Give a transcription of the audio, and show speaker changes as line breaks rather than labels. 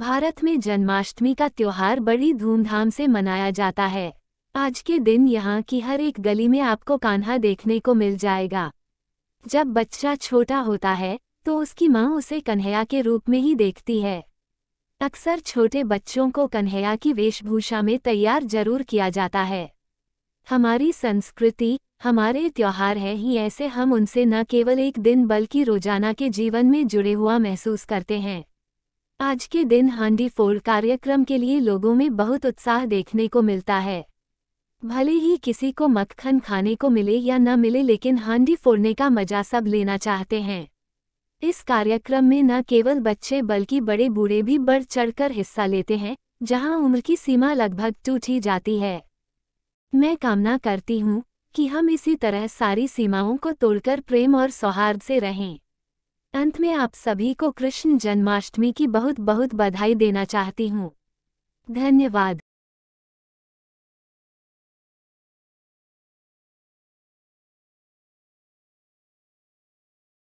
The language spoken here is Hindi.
भारत में जन्माष्टमी का त्यौहार बड़ी धूमधाम से मनाया जाता है आज के दिन यहाँ की हर एक गली में आपको कान्हा देखने को मिल जाएगा जब बच्चा छोटा होता है तो उसकी माँ उसे कन्हैया के रूप में ही देखती है अक्सर छोटे बच्चों को कन्हैया की वेशभूषा में तैयार जरूर किया जाता है हमारी संस्कृति हमारे त्यौहार है ही ऐसे हम उनसे न केवल एक दिन बल्कि रोजाना के जीवन में जुड़े हुआ महसूस करते हैं आज के दिन हांडी फोड़ कार्यक्रम के लिए लोगों में बहुत उत्साह देखने को मिलता है भले ही किसी को मक्खन खाने को मिले या न मिले लेकिन हांडी फोड़ने का मजा सब लेना चाहते हैं इस कार्यक्रम में न केवल बच्चे बल्कि बड़े बूढ़े भी बढ़ चढ़कर हिस्सा लेते हैं जहां उम्र की सीमा लगभग टूट ही जाती है मैं कामना करती हूँ कि हम इसी तरह सारी सीमाओं को तोड़कर प्रेम और सौहार्द से रहें अंत में आप सभी को कृष्ण जन्माष्टमी की बहुत बहुत बधाई देना चाहती हूँ धन्यवाद